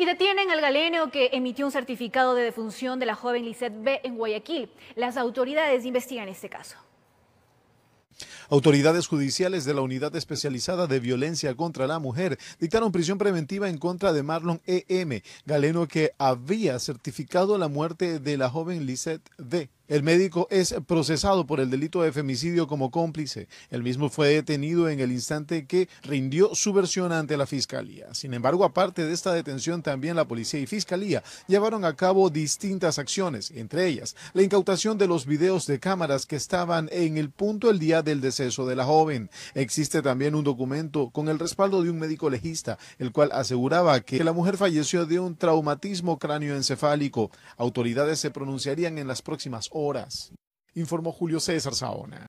Y detienen al galeno que emitió un certificado de defunción de la joven Lisette B. en Guayaquil. Las autoridades investigan este caso. Autoridades judiciales de la Unidad Especializada de Violencia contra la Mujer dictaron prisión preventiva en contra de Marlon E.M., galeno que había certificado la muerte de la joven Lisette B. El médico es procesado por el delito de femicidio como cómplice. El mismo fue detenido en el instante que rindió su versión ante la fiscalía. Sin embargo, aparte de esta detención, también la policía y fiscalía llevaron a cabo distintas acciones, entre ellas la incautación de los videos de cámaras que estaban en el punto el día del deceso de la joven. Existe también un documento con el respaldo de un médico legista, el cual aseguraba que la mujer falleció de un traumatismo cráneoencefálico. Autoridades se pronunciarían en las próximas horas horas, informó Julio César Saona.